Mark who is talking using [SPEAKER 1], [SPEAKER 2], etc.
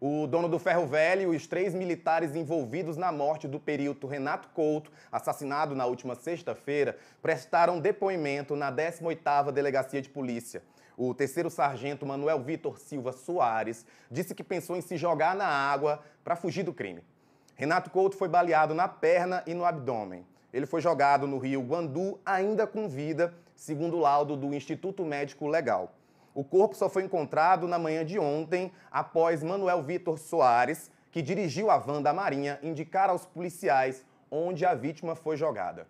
[SPEAKER 1] O dono do ferro velho e os três militares envolvidos na morte do perito Renato Couto, assassinado na última sexta-feira, prestaram depoimento na 18ª Delegacia de Polícia. O terceiro sargento Manuel Vitor Silva Soares disse que pensou em se jogar na água para fugir do crime. Renato Couto foi baleado na perna e no abdômen. Ele foi jogado no rio Guandu ainda com vida, segundo o laudo do Instituto Médico Legal. O corpo só foi encontrado na manhã de ontem, após Manuel Vitor Soares, que dirigiu a van da Marinha, indicar aos policiais onde a vítima foi jogada.